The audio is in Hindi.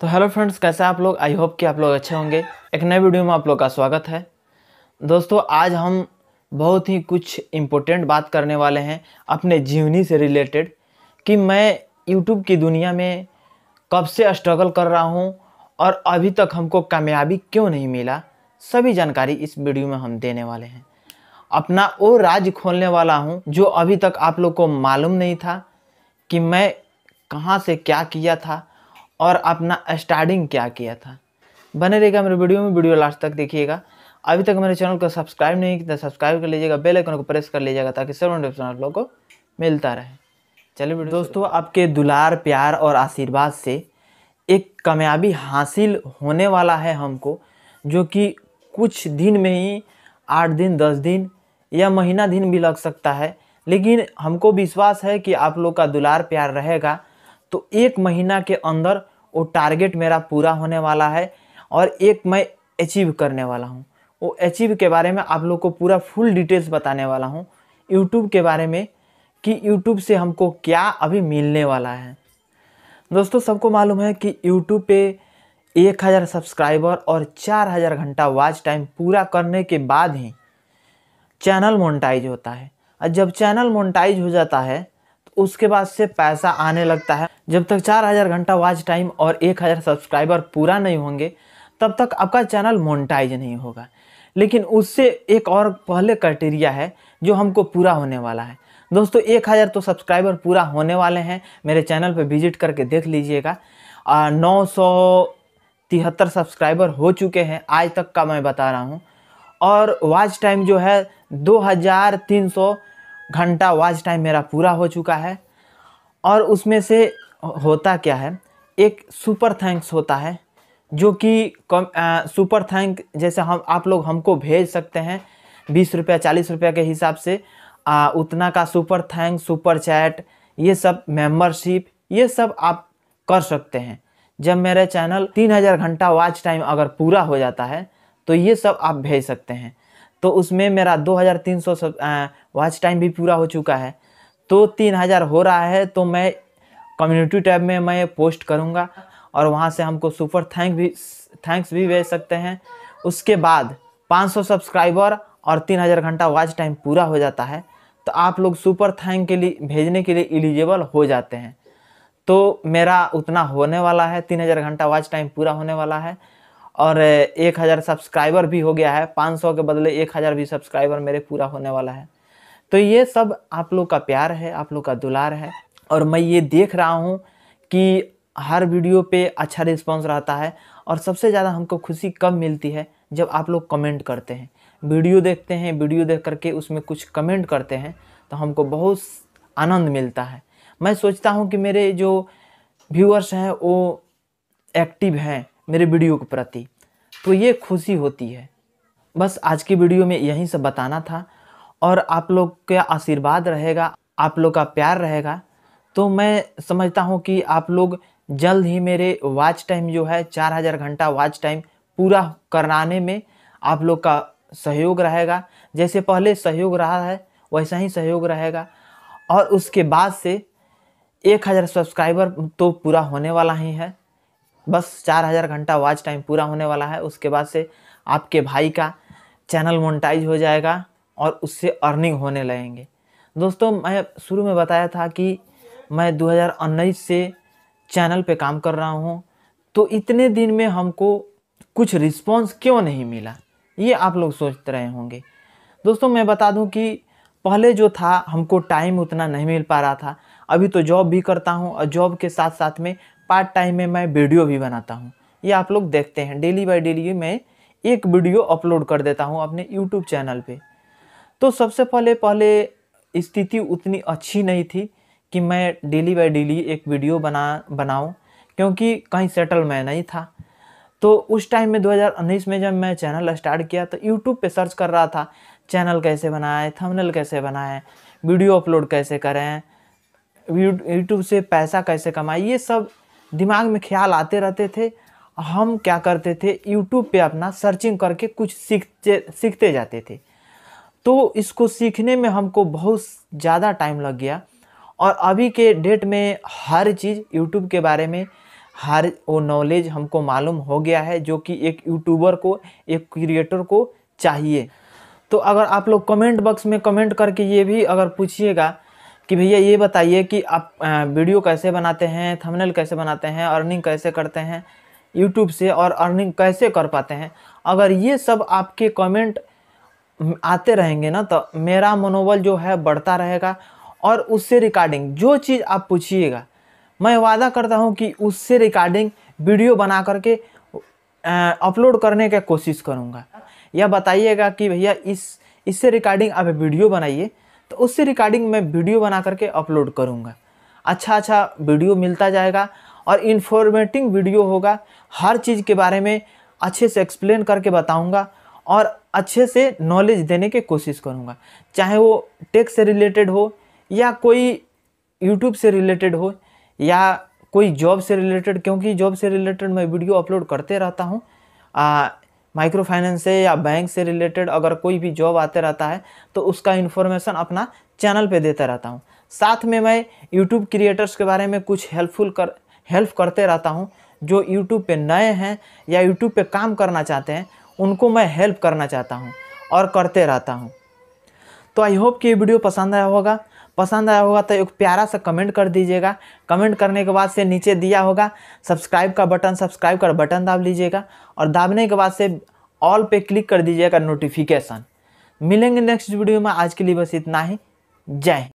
तो हेलो फ्रेंड्स कैसे आप लोग आई होप कि आप लोग अच्छे होंगे एक नए वीडियो में आप लोग का स्वागत है दोस्तों आज हम बहुत ही कुछ इम्पोर्टेंट बात करने वाले हैं अपने जीवनी से रिलेटेड कि मैं यूट्यूब की दुनिया में कब से स्ट्रगल कर रहा हूँ और अभी तक हमको कामयाबी क्यों नहीं मिला सभी जानकारी इस वीडियो में हम देने वाले हैं अपना वो राज खोलने वाला हूँ जो अभी तक आप लोग को मालूम नहीं था कि मैं कहाँ से क्या किया था और अपना स्टार्टिंग क्या किया था बने रहेगा मेरे वीडियो में वीडियो लास्ट तक देखिएगा अभी तक मेरे चैनल को सब्सक्राइब नहीं किया सब्सक्राइब कर लीजिएगा बेल आइकन को प्रेस कर लीजिएगा ताकि सब नोटिफिकेशन आप लोगों को मिलता रहे चलिए दोस्तों आपके दुलार प्यार और आशीर्वाद से एक कामयाबी हासिल होने वाला है हमको जो कि कुछ दिन में ही आठ दिन दस दिन या महीना दिन भी लग सकता है लेकिन हमको विश्वास है कि आप लोग का दुलार प्यार रहेगा तो एक महीना के अंदर वो टारगेट मेरा पूरा होने वाला है और एक मैं अचीव करने वाला हूँ वो अचीव के बारे में आप लोग को पूरा फुल डिटेल्स बताने वाला हूँ यूट्यूब के बारे में कि यूट्यूब से हमको क्या अभी मिलने वाला है दोस्तों सबको मालूम है कि यूट्यूब पे एक हज़ार सब्सक्राइबर और चार हज़ार घंटा वॉच टाइम पूरा करने के बाद ही चैनल मोनटाइज होता है और जब चैनल मोनटाइज हो जाता है तो उसके बाद से पैसा आने लगता है जब तक 4000 घंटा वॉच टाइम और 1000 सब्सक्राइबर पूरा नहीं होंगे तब तक आपका चैनल मोनिटाइज नहीं होगा लेकिन उससे एक और पहले क्राइटेरिया है जो हमको पूरा होने वाला है दोस्तों एक हज़ार तो सब्सक्राइबर पूरा होने वाले हैं मेरे चैनल पर विजिट करके देख लीजिएगा नौ सौ तिहत्तर सब्सक्राइबर हो चुके हैं आज तक का मैं बता रहा हूँ और वॉच टाइम जो है दो हज़ार तीन सौ घंटा वॉच टाइम मेरा पूरा हो चुका है और उसमें से होता क्या है एक सुपर थैंक्स होता है जो कि कम सुपर थैंक जैसे हम आप लोग हमको भेज सकते हैं बीस रुपया चालीस रुपया के हिसाब से आ, उतना का सुपर थैंक सुपर चैट ये सब मेंबरशिप ये सब आप कर सकते हैं जब मेरे चैनल तीन हज़ार घंटा वॉच टाइम अगर पूरा हो जाता है तो ये सब आप भेज सकते हैं तो उसमें मेरा दो हज़ार तीन सौ वॉच टाइम भी पूरा हो चुका है तो तीन हज़ार हो रहा है तो मैं कम्युनिटी टैब में मैं पोस्ट करूँगा और वहाँ से हमको सुपर थैंक भी थैंक्स भी भेज सकते हैं उसके बाद 500 सब्सक्राइबर और 3000 घंटा वॉच टाइम पूरा हो जाता है तो आप लोग सुपर थैंक के लिए भेजने के लिए एलिजिबल हो जाते हैं तो मेरा उतना होने वाला है 3000 घंटा वॉच टाइम पूरा होने वाला है और 1000 सब्सक्राइबर भी हो गया है 500 के बदले 1000 भी सब्सक्राइबर मेरे पूरा होने वाला है तो ये सब आप लोग का प्यार है आप लोग का दुलार है और मैं ये देख रहा हूँ कि हर वीडियो पे अच्छा रिस्पांस रहता है और सबसे ज़्यादा हमको खुशी कब मिलती है जब आप लोग कमेंट करते हैं वीडियो देखते हैं वीडियो देख करके उसमें कुछ कमेंट करते हैं तो हमको बहुत आनंद मिलता है मैं सोचता हूँ कि मेरे जो व्यूअर्स हैं वो एक्टिव हैं मेरे वीडियो के प्रति तो ये खुशी होती है बस आज की वीडियो में यहीं सब बताना था और आप लोग का आशीर्वाद रहेगा आप लोग का प्यार रहेगा तो मैं समझता हूँ कि आप लोग जल्द ही मेरे वॉच टाइम जो है चार हज़ार घंटा वॉच टाइम पूरा कराने में आप लोग का सहयोग रहेगा जैसे पहले सहयोग रहा है वैसा ही सहयोग रहेगा और उसके बाद से एक हज़ार सब्सक्राइबर तो पूरा होने वाला ही है बस चार हज़ार घंटा वॉच टाइम पूरा होने वाला है उसके बाद से आपके भाई का चैनल मोनेटाइज हो जाएगा और उससे अर्निंग होने लगेंगे दोस्तों मैं शुरू में बताया था कि मैं 2019 से चैनल पे काम कर रहा हूँ तो इतने दिन में हमको कुछ रिस्पॉन्स क्यों नहीं मिला ये आप लोग सोच रहे होंगे दोस्तों मैं बता दूं कि पहले जो था हमको टाइम उतना नहीं मिल पा रहा था अभी तो जॉब भी करता हूं और जॉब के साथ साथ में पार्ट टाइम में मैं वीडियो भी बनाता हूं ये आप लोग देखते हैं डेली बाय डेली मैं एक वीडियो अपलोड कर देता हूँ अपने यूट्यूब चैनल पर तो सबसे पहले पहले स्थिति उतनी अच्छी नहीं थी कि मैं डेली बाय डेली एक वीडियो बना बनाऊं क्योंकि कहीं सेटल मैं नहीं था तो उस टाइम में 2019 में जब मैं चैनल स्टार्ट किया तो यूट्यूब पे सर्च कर रहा था चैनल कैसे बनाएं थंबनेल कैसे बनाएं वीडियो अपलोड कैसे करें यूट्यूब से पैसा कैसे कमाएं ये सब दिमाग में ख्याल आते रहते थे हम क्या करते थे यूट्यूब पे अपना सर्चिंग करके कुछ सीख सीखते जाते थे तो इसको सीखने में हमको बहुत ज़्यादा टाइम लग गया और अभी के डेट में हर चीज़ यूट्यूब के बारे में हर वो नॉलेज हमको मालूम हो गया है जो कि एक यूट्यूबर को एक क्रिएटर को चाहिए तो अगर आप लोग कमेंट बॉक्स में कमेंट करके ये भी अगर पूछिएगा कि भैया ये बताइए कि आप वीडियो कैसे बनाते हैं थंबनेल कैसे बनाते हैं अर्निंग कैसे करते हैं यूट्यूब से और अर्निंग कैसे कर पाते हैं अगर ये सब आपके कमेंट आते रहेंगे ना तो मेरा मनोबल जो है बढ़ता रहेगा और उससे रिकॉर्डिंग जो चीज़ आप पूछिएगा मैं वादा करता हूँ कि उससे रिकॉर्डिंग वीडियो बना करके अपलोड करने का कोशिश करूँगा या बताइएगा कि भैया इस इससे रिकॉर्डिंग आप वीडियो बनाइए तो उससे रिकॉर्डिंग मैं वीडियो बना करके अपलोड करूँगा अच्छा अच्छा वीडियो मिलता जाएगा और इन्फॉर्मेटिंग वीडियो होगा हर चीज़ के बारे में अच्छे से एक्सप्लेन करके बताऊँगा और अच्छे से नॉलेज देने की कोशिश करूँगा चाहे वो टेक्स से रिलेटेड हो या कोई यूट्यूब से रिलेटेड हो या कोई जॉब से रिलेटेड क्योंकि जॉब से रिलेटेड मैं वीडियो अपलोड करते रहता हूँ माइक्रो फाइनेंस से या बैंक से रिलेटेड अगर कोई भी जॉब आते रहता है तो उसका इन्फॉर्मेशन अपना चैनल पे देता रहता हूँ साथ में मैं यूट्यूब क्रिएटर्स के बारे में कुछ हेल्पफुल कर हेल्प करते रहता हूँ जो यूट्यूब पे नए हैं या यूट्यूब पे काम करना चाहते हैं उनको मैं हेल्प करना चाहता हूँ और करते रहता हूँ तो आई होप कि ये वीडियो पसंद आया होगा पसंद आया होगा तो एक प्यारा सा कमेंट कर दीजिएगा कमेंट करने के बाद से नीचे दिया होगा सब्सक्राइब का बटन सब्सक्राइब का बटन दाब लीजिएगा और दाबने के बाद से ऑल पे क्लिक कर दीजिएगा नोटिफिकेशन मिलेंगे नेक्स्ट वीडियो में आज के लिए बस इतना ही जय